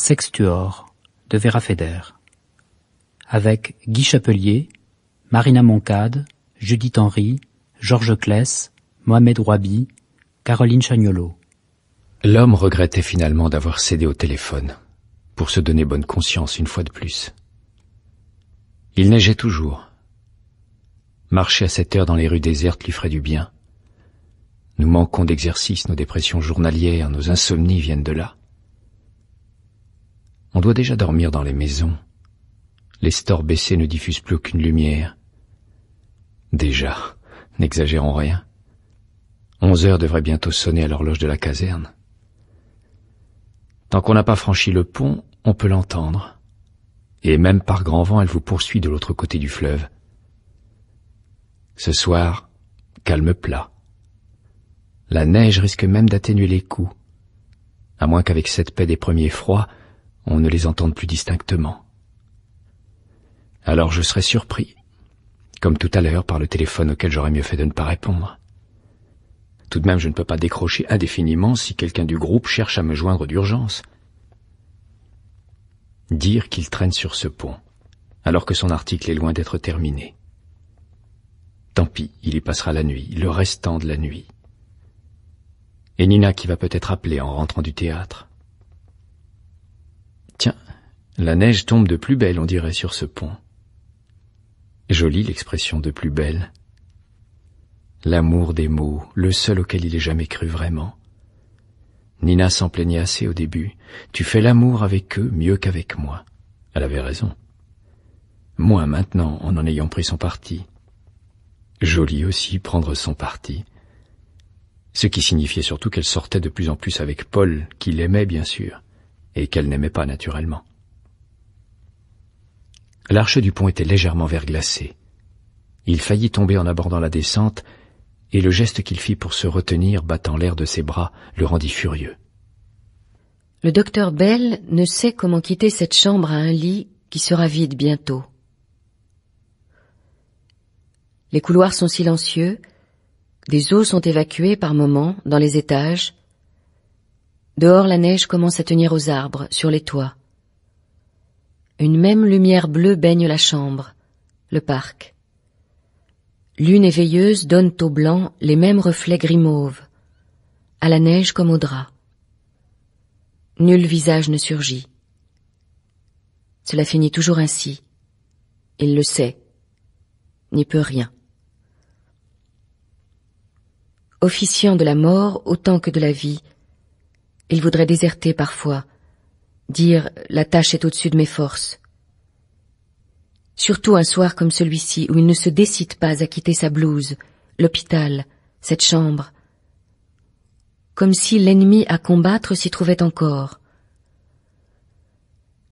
Sextuor de Vera Feder avec Guy Chapelier, Marina Moncade, Judith Henry, Georges Kless, Mohamed Rouabi, Caroline Chagnolo. L'homme regrettait finalement d'avoir cédé au téléphone, pour se donner bonne conscience une fois de plus. Il neigeait toujours. Marcher à cette heure dans les rues désertes lui ferait du bien. Nous manquons d'exercice, nos dépressions journalières, nos insomnies viennent de là. On doit déjà dormir dans les maisons. Les stores baissés ne diffusent plus aucune lumière. Déjà, n'exagérons rien. Onze heures devraient bientôt sonner à l'horloge de la caserne. Tant qu'on n'a pas franchi le pont, on peut l'entendre. Et même par grand vent, elle vous poursuit de l'autre côté du fleuve. Ce soir, calme plat. La neige risque même d'atténuer les coups. À moins qu'avec cette paix des premiers froids, on ne les entend plus distinctement. Alors je serais surpris, comme tout à l'heure par le téléphone auquel j'aurais mieux fait de ne pas répondre. Tout de même, je ne peux pas décrocher indéfiniment si quelqu'un du groupe cherche à me joindre d'urgence. Dire qu'il traîne sur ce pont, alors que son article est loin d'être terminé. Tant pis, il y passera la nuit, le restant de la nuit. Et Nina qui va peut-être appeler en rentrant du théâtre. La neige tombe de plus belle, on dirait, sur ce pont. Jolie l'expression de plus belle. L'amour des mots, le seul auquel il ait jamais cru vraiment. Nina s'en plaignait assez au début. Tu fais l'amour avec eux mieux qu'avec moi. Elle avait raison. Moi maintenant, en en ayant pris son parti. Jolie aussi prendre son parti. Ce qui signifiait surtout qu'elle sortait de plus en plus avec Paul, qui l'aimait bien sûr, et qu'elle n'aimait pas naturellement. L'arche du pont était légèrement verglacée. Il faillit tomber en abordant la descente, et le geste qu'il fit pour se retenir, battant l'air de ses bras, le rendit furieux. Le docteur Bell ne sait comment quitter cette chambre à un lit qui sera vide bientôt. Les couloirs sont silencieux, des eaux sont évacuées par moments dans les étages. Dehors la neige commence à tenir aux arbres, sur les toits. Une même lumière bleue baigne la chambre, le parc. Lune et veilleuse donnent au blanc les mêmes reflets gris à la neige comme au drap. Nul visage ne surgit. Cela finit toujours ainsi. Il le sait, n'y peut rien. Officiant de la mort autant que de la vie, il voudrait déserter parfois, dire la tâche est au-dessus de mes forces. Surtout un soir comme celui-ci où il ne se décide pas à quitter sa blouse, l'hôpital, cette chambre, comme si l'ennemi à combattre s'y trouvait encore.